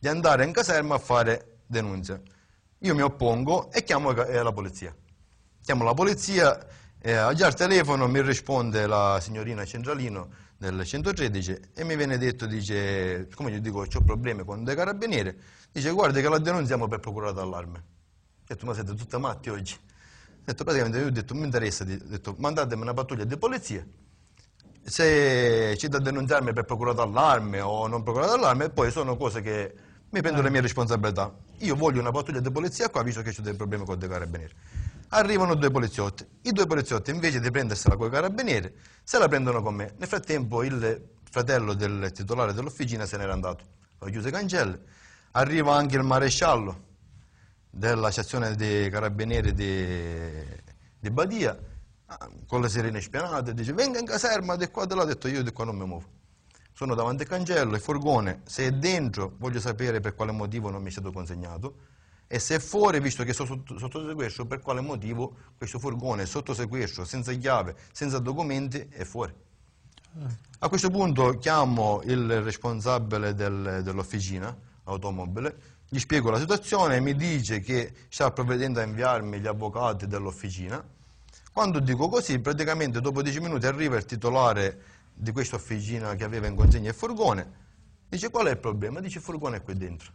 di andare in caserma a fare denuncia. Io mi oppongo e chiamo eh, la polizia. Chiamo la polizia, eh, già al telefono mi risponde la signorina Centralino del 113 e mi viene detto, dice, come io dico, ho problemi con dei carabinieri, dice guarda che la denunziamo per procura d'allarme. Ho detto ma siete tutti matti oggi. Ho detto praticamente, io ho detto mi interessa, ho detto mandatemi una pattuglia di polizia se c'è da denunziarmi per procurare d'allarme o non procura d'allarme, poi sono cose che mi prendo le eh. mie responsabilità. Io voglio una pattuglia di polizia qua, visto che c'è dei problemi con dei carabinieri. Arrivano due poliziotti. I due poliziotti, invece di prendersela con i carabinieri, se la prendono con me. Nel frattempo il fratello del titolare dell'officina se n'era andato. Ho chiuso i cancelli. Arriva anche il maresciallo della sezione dei carabinieri di, di Badia, ah, con le sirene spianate, dice venga in caserma, di qua, di là. Ho detto io di qua non mi muovo sono davanti al cancello, il furgone, se è dentro voglio sapere per quale motivo non mi è stato consegnato e se è fuori, visto che sono sotto, sotto sequestro, per quale motivo questo furgone sotto sequestro, senza chiave, senza documenti, è fuori. A questo punto chiamo il responsabile del, dell'officina automobile, gli spiego la situazione, mi dice che sta provvedendo a inviarmi gli avvocati dell'officina. Quando dico così, praticamente dopo 10 minuti arriva il titolare di questa officina che aveva in consegna il furgone, dice qual è il problema? Dice il furgone è qui dentro.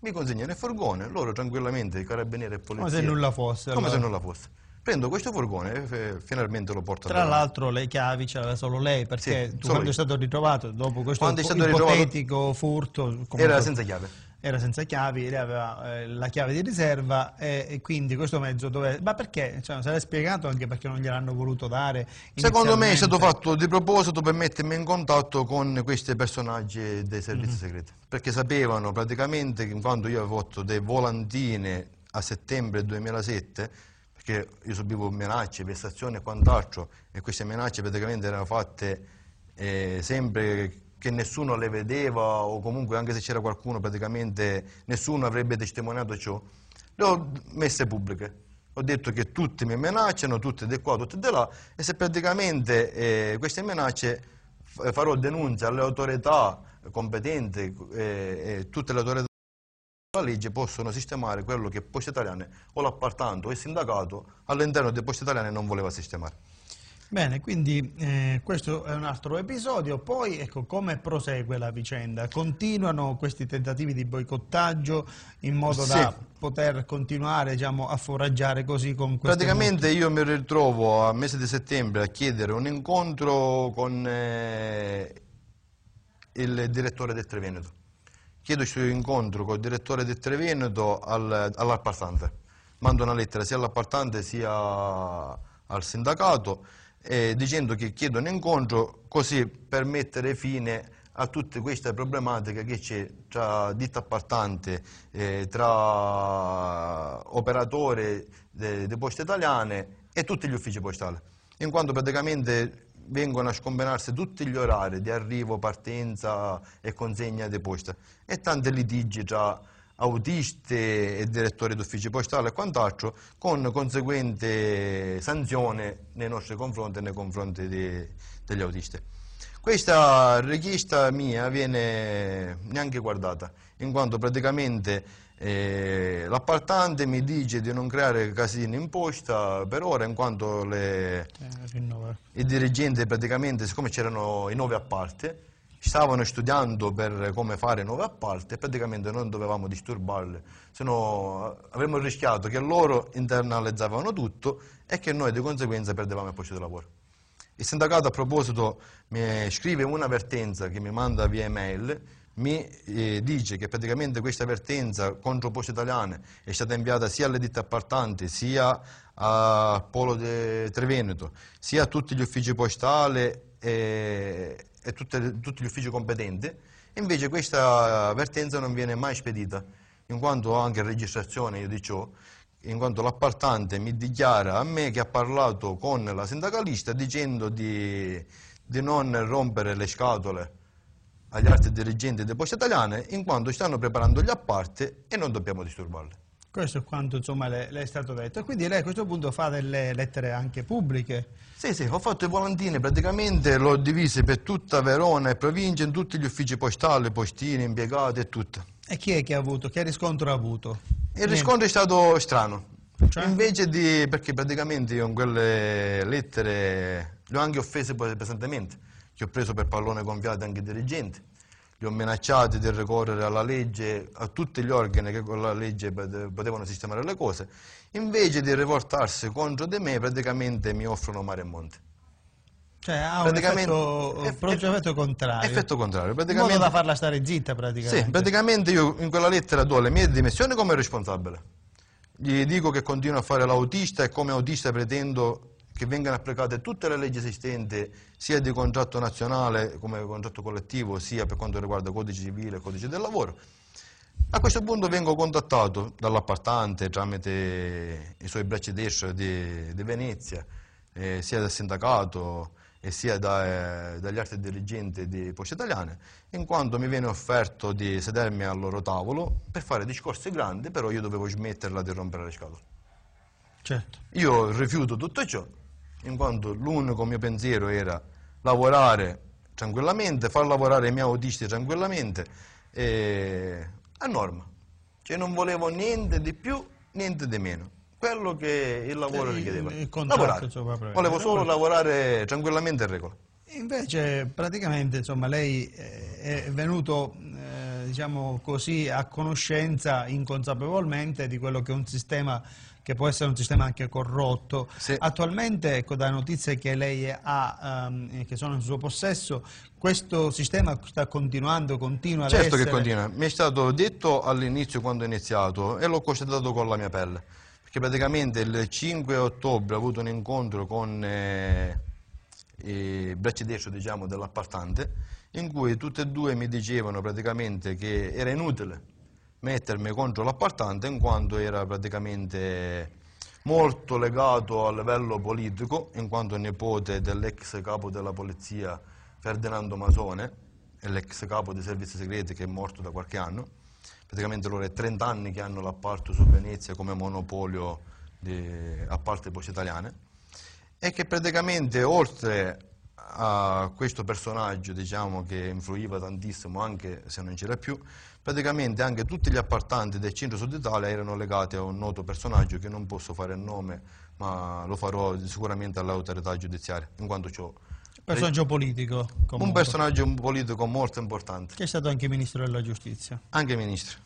Mi consegnano il furgone, loro tranquillamente, carabinieri e polizia. Come se nulla fosse. Come allora. se nulla fosse. Prendo questo furgone e eh, finalmente lo porto Tra l'altro le chiavi c'era solo lei, perché sì, solo quando io. è stato ritrovato, dopo questo quando ipotetico furto... Comunque... Era senza chiave era senza chiavi, lei aveva eh, la chiave di riserva e, e quindi questo mezzo dove... Ma perché? Cioè, se l'è spiegato anche perché non gliel'hanno voluto dare? Secondo me è stato fatto di proposito per mettermi in contatto con questi personaggi dei servizi mm -hmm. segreti, perché sapevano praticamente che quando io avevo fatto delle volantine a settembre 2007, perché io subivo minacce, vessazioni e quant'altro, e queste minacce praticamente erano fatte eh, sempre che nessuno le vedeva o comunque anche se c'era qualcuno praticamente nessuno avrebbe testimoniato ciò, le ho messe pubbliche. Ho detto che tutti mi minacciano, tutti di qua, tutti di là e se praticamente eh, queste minacce farò denuncia alle autorità competenti eh, e tutte le autorità la legge possono sistemare quello che Poste Italiane o l'appartanto o il sindacato all'interno di Poste Italiane non voleva sistemare. Bene, quindi eh, questo è un altro episodio, poi ecco, come prosegue la vicenda? Continuano questi tentativi di boicottaggio in modo sì. da poter continuare diciamo, a foraggiare così con questo? Praticamente note? io mi ritrovo a mese di settembre a chiedere un incontro con eh, il direttore del Treveneto. Chiedo questo incontro con il direttore del Treveneto al, all'appartante. Mando una lettera sia all'appartante sia al sindacato eh, dicendo che chiedono incontro così per mettere fine a tutte queste problematiche che c'è tra ditta appartante, eh, tra operatore di poste italiane e tutti gli uffici postali, in quanto praticamente vengono a scombinarsi tutti gli orari di arrivo, partenza e consegna di posta e tanti litigi tra autisti e direttori d'ufficio postale e quant'altro, con conseguente sanzione nei nostri confronti e nei confronti di, degli autisti. Questa richiesta mia viene neanche guardata, in quanto praticamente eh, l'appaltante mi dice di non creare casino in posta per ora, in quanto le, eh, i dirigenti praticamente, siccome c'erano i nove appalti, stavano studiando per come fare nuove appalti e praticamente non dovevamo disturbarle, se no eh, avremmo rischiato che loro internalizzavano tutto e che noi di conseguenza perdevamo il posto di lavoro. Il sindacato a proposito mi scrive un'avvertenza che mi manda via email, mi eh, dice che praticamente questa avvertenza contro Poste Italiane è stata inviata sia alle ditte appartanti, sia a Polo Treveneto, sia a tutti gli uffici postali e, e tutte, tutti gli uffici competenti, invece questa vertenza non viene mai spedita, in quanto ho anche registrazione io di ciò, in quanto l'appaltante mi dichiara a me che ha parlato con la sindacalista dicendo di, di non rompere le scatole agli altri dirigenti delle poste italiane in quanto stanno preparando gli apparti e non dobbiamo disturbarli. Questo è quanto insomma, le, le, è stato detto. Quindi lei a questo punto fa delle lettere anche pubbliche. Sì, sì, ho fatto i volantini, praticamente l'ho divise per tutta Verona e provincia, in tutti gli uffici postali, postini, impiegati e tutto. E chi è che ha avuto? Che riscontro ha avuto? Il Niente. riscontro è stato strano. Cioè? Invece di... perché praticamente io con quelle lettere le ho anche offese pesantemente. che ho preso per pallone gonfiato anche i dirigenti li ho minacciati di ricorrere alla legge, a tutti gli organi che con la legge potevano sistemare le cose, invece di rivoltarsi contro di me praticamente mi offrono mare e monte. Cioè ha un effetto, eff, effetto, contrario. Effetto contrario. Praticamente, modo da farla stare zitta praticamente. Sì, praticamente io in quella lettera do le mie dimissioni come responsabile. Gli dico che continuo a fare l'autista e come autista pretendo che vengano applicate tutte le leggi esistenti, sia di contratto nazionale come contratto collettivo, sia per quanto riguarda codice civile e codice del lavoro. A questo punto vengo contattato dall'appartante tramite i suoi bracci destri di, di, Venezia, eh, sia dal sindacato e sia da, eh, dagli altri dirigenti di Poste Italiane, in quanto mi viene offerto di sedermi al loro tavolo per fare discorsi grandi, però io dovevo smetterla di rompere le scatole. Certo. Io rifiuto tutto ciò in quanto l'unico mio pensiero era lavorare tranquillamente, far lavorare i miei autisti tranquillamente, eh, a norma. Cioè non volevo niente di più, niente di meno. Quello che il lavoro eh, richiedeva. Il, lavorare. Insomma, cioè, volevo solo lavorare tranquillamente in regola. Invece praticamente insomma, lei eh, è venuto eh, diciamo così, a conoscenza inconsapevolmente di quello che è un sistema che può essere un sistema anche corrotto. Se... Attualmente, ecco, da notizie che lei ha, um, che sono in suo possesso, questo sistema sta continuando, continua certo ad essere... Certo che continua. Mi è stato detto all'inizio quando ho iniziato e l'ho constatato con la mia pelle. Perché praticamente il 5 ottobre ho avuto un incontro con... Eh eh, braccio destro diciamo, dell'appartante, in cui tutti e due mi dicevano praticamente che era inutile mettermi contro l'appaltante in quanto era praticamente molto legato a livello politico, in quanto nipote dell'ex capo della polizia Ferdinando Masone, l'ex capo dei servizi segreti che è morto da qualche anno. Praticamente loro è 30 anni che hanno l'apparto su Venezia come monopolio di appalti poste italiane e che praticamente oltre a questo personaggio diciamo, che influiva tantissimo anche se non c'era più, praticamente anche tutti gli appartanti del centro sud Italia erano legati a un noto personaggio che non posso fare il nome ma lo farò sicuramente all'autorità giudiziaria in quanto ciò personaggio politico comunque. un personaggio politico molto importante che è stato anche ministro della giustizia anche ministro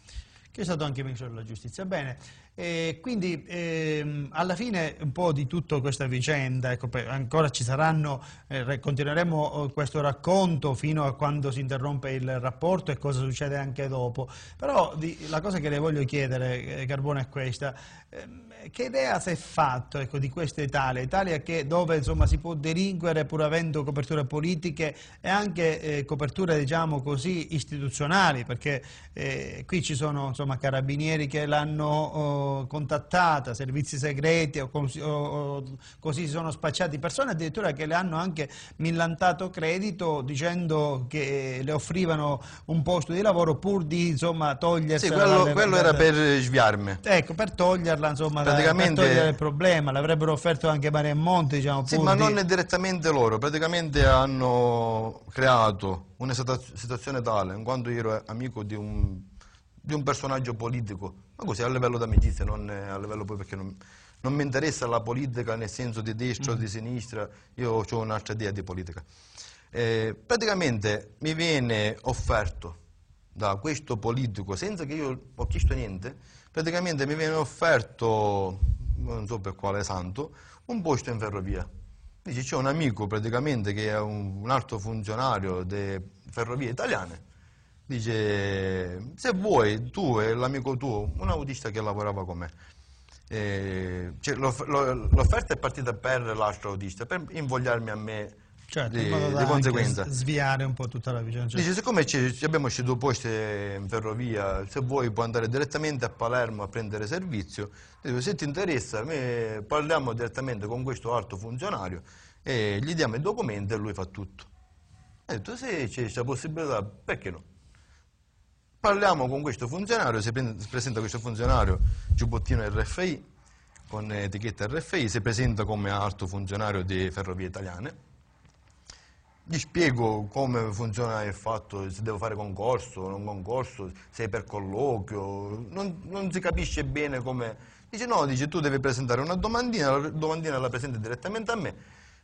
che è stato anche ministro della giustizia. Bene, e quindi ehm, alla fine un po' di tutta questa vicenda, ecco, ancora ci saranno, eh, continueremo eh, questo racconto fino a quando si interrompe il rapporto e cosa succede anche dopo, però di, la cosa che le voglio chiedere, eh, Carbone, è questa, ehm, che idea si è fatto ecco, di questa Italia? Italia che, dove insomma, si può delinquere pur avendo coperture politiche e anche eh, coperture diciamo così, istituzionali, perché eh, qui ci sono insomma, carabinieri che l'hanno eh, contattata, servizi segreti o, cos o così si sono spacciati, persone addirittura che le hanno anche millantato credito dicendo che le offrivano un posto di lavoro pur di insomma, togliersi. Sì, quello, dalle, quello dalle... era per sviarmi. Ecco, per toglierla, insomma, praticamente... per togliere il problema, l'avrebbero offerto anche Mare Monte, diciamo. Sì, ma di... non direttamente loro, praticamente hanno creato una situazione tale, in quanto io ero amico di un di un personaggio politico, ma così a livello d'amicizia, non eh, a livello poi perché non, non mi interessa la politica nel senso di destra o mm. di sinistra, io ho un'altra idea di politica. Eh, praticamente mi viene offerto da questo politico, senza che io ho chiesto niente, praticamente mi viene offerto, non so per quale santo, un posto in ferrovia. Dice, c'è un amico praticamente che è un, un alto funzionario delle ferrovie italiane, dice se vuoi tu e l'amico tuo, un autista che lavorava con me, cioè, l'offerta è partita per l'altro autista, per invogliarmi a me Certo, di, in modo di conseguenza. sviare un po' tutta la vicenda. Cioè, Dice, siccome abbiamo scelto posti in ferrovia, se vuoi puoi andare direttamente a Palermo a prendere servizio, dico, se ti interessa parliamo direttamente con questo alto funzionario e gli diamo i documenti e lui fa tutto. ha detto, se c'è la possibilità, perché no? Parliamo con questo funzionario, si presenta questo funzionario giubbottino RFI, con etichetta RFI, si presenta come alto funzionario di Ferrovie Italiane. Gli spiego come funziona il fatto, se devo fare concorso, non concorso, se è per colloquio, non, non si capisce bene come... Dice no, dice tu devi presentare una domandina, la domandina la presenta direttamente a me,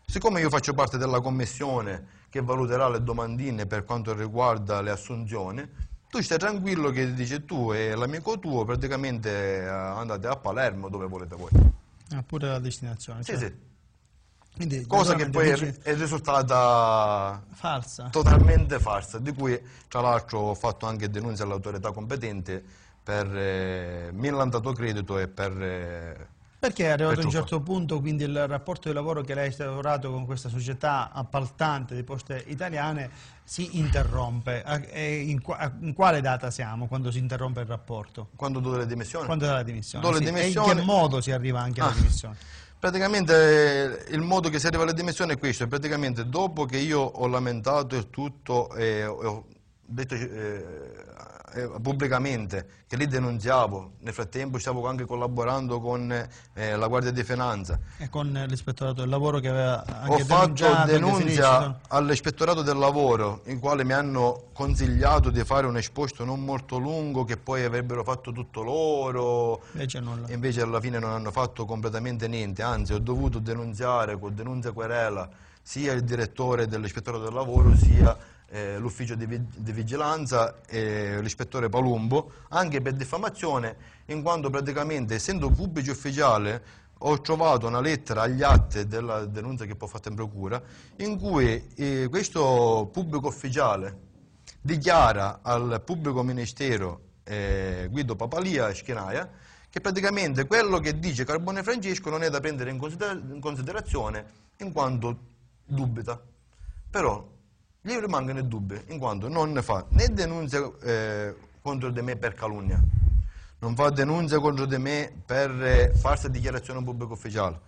Siccome io faccio parte della commissione che valuterà le domandine per quanto riguarda le assunzioni, tu stai tranquillo che dici tu e l'amico tuo praticamente eh, andate a Palermo dove volete voi. Ah, pure la destinazione. cioè. sì. Quindi, Cosa che poi dice... è risultata falsa. totalmente falsa, di cui tra l'altro ho fatto anche denunzia all'autorità competente per eh, millantato credito e per... Eh, perché è arrivato a un certo punto, quindi il rapporto di lavoro che lei ha instaurato con questa società appaltante di poste italiane si interrompe. In, quale data siamo quando si interrompe il rapporto? Quando do le dimissioni. Quando do le dimissioni, do le dimissioni. E in che modo si arriva anche alla ah. dimissione? Praticamente eh, il modo che si arriva alla dimissione è questo, praticamente dopo che io ho lamentato il tutto, eh, ho detto, eh, eh, pubblicamente, che li denunziavo, nel frattempo stavo anche collaborando con eh, la Guardia di Finanza. E con l'ispettorato del lavoro che aveva anche Ho fatto denuncia all'ispettorato del lavoro, in quale mi hanno consigliato di fare un esposto non molto lungo, che poi avrebbero fatto tutto loro, invece, invece alla fine non hanno fatto completamente niente, anzi ho dovuto denunziare con denunzia querela sia il direttore dell'Ispettorato del lavoro sia eh, l'ufficio di, di, vigilanza e l'ispettore Palumbo, anche per diffamazione, in quanto praticamente essendo pubblico ufficiale ho trovato una lettera agli atti della denuncia che può fare in procura, in cui eh, questo pubblico ufficiale dichiara al pubblico ministero eh, Guido Papalia e Schinaia che praticamente quello che dice Carbone Francesco non è da prendere in, consider in considerazione in quanto dubita. Però lì rimangono dubbi, in quanto non fa né denuncia eh, contro di me per calunnia, non fa denuncia contro di me per eh, falsa dichiarazione pubblica ufficiale,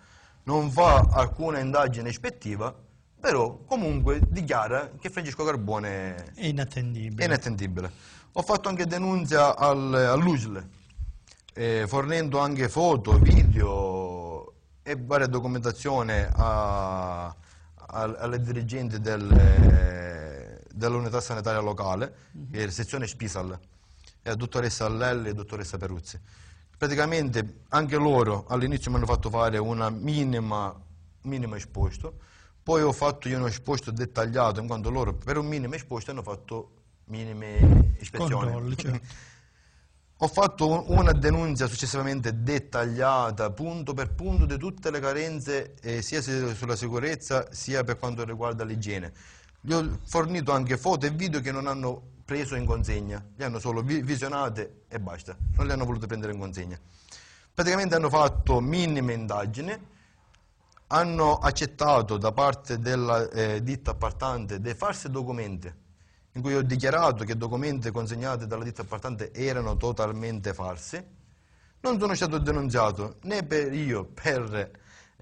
non fa alcuna indagine ispettiva, però comunque dichiara che Francesco Carbone è inattendibile. È inattendibile. Ho fatto anche denuncia al, all'USL, eh, fornendo anche foto, video e varia documentazione a, a, alle dirigenti del... Eh, dell'unità sanitaria locale, mhm. che è sezione Spisal, è la dottoressa Allelli e la dottoressa Peruzzi. Praticamente anche loro all'inizio mi hanno fatto fare un minimo esposto, poi ho fatto io uno esposto dettagliato, in quanto loro per un minimo esposto hanno fatto minime ispezioni. Cioè. Ho fatto una denuncia successivamente dettagliata, punto per punto, di tutte le carenze, eh, sia sulla sicurezza, sia per quanto riguarda l'igiene. Gli ho fornito anche foto e video che non hanno preso in consegna, li hanno solo visionate e basta, non li hanno voluto prendere in consegna. Praticamente hanno fatto minime indagini, hanno accettato da parte della eh, ditta appartante dei falsi documenti, in cui ho dichiarato che i documenti consegnati dalla ditta appartante erano totalmente falsi, non sono stato denunziato né per io per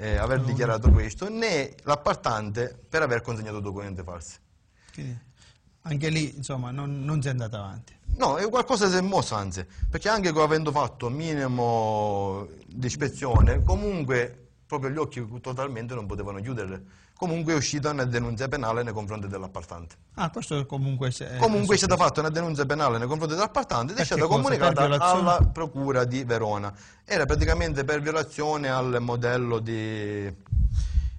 eh, aver dichiarato questo, né l'appartante per aver consegnato documenti falsi. Quindi, anche lì, insomma, non, non si è andata avanti. No, è qualcosa si è mosso, anzi, perché anche avendo fatto minimo di ispezione, comunque proprio gli occhi totalmente non potevano chiuderle comunque è uscita una denuncia penale nei confronti dell'appartante. Ah, questo comunque è... Eh, comunque è stata fatta una denuncia penale nei confronti dell'appartante ed è stata comunicata alla procura di Verona. Era praticamente per violazione al modello di,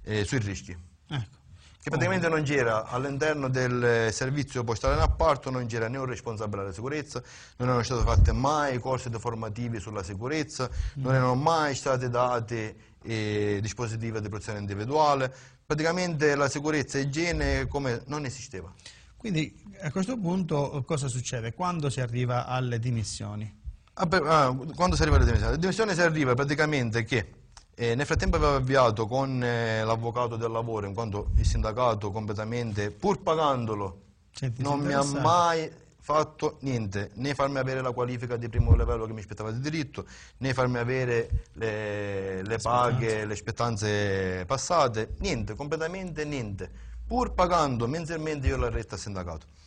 eh, sui rischi. Ecco. Che praticamente oh. non c'era all'interno del servizio postale in apparto, non c'era né un responsabile della sicurezza, non erano state fatte mai corsi formativi sulla sicurezza, mm. non erano mai state date eh, dispositivi di protezione individuale, praticamente la sicurezza e igiene come non esisteva. Quindi a questo punto cosa succede? Quando si arriva alle dimissioni? Ah, ah, quando si arriva alle dimissioni? Alle dimissioni si arriva praticamente che eh, nel frattempo aveva avviato con eh, l'avvocato del lavoro, in quanto il sindacato completamente, pur pagandolo, Senti, non mi ha mai fatto niente, né farmi avere la qualifica di primo livello che mi spettava di diritto, né farmi avere le, le paghe, le aspettanze passate, niente, completamente niente, pur pagando mensilmente io la retta al sindacato.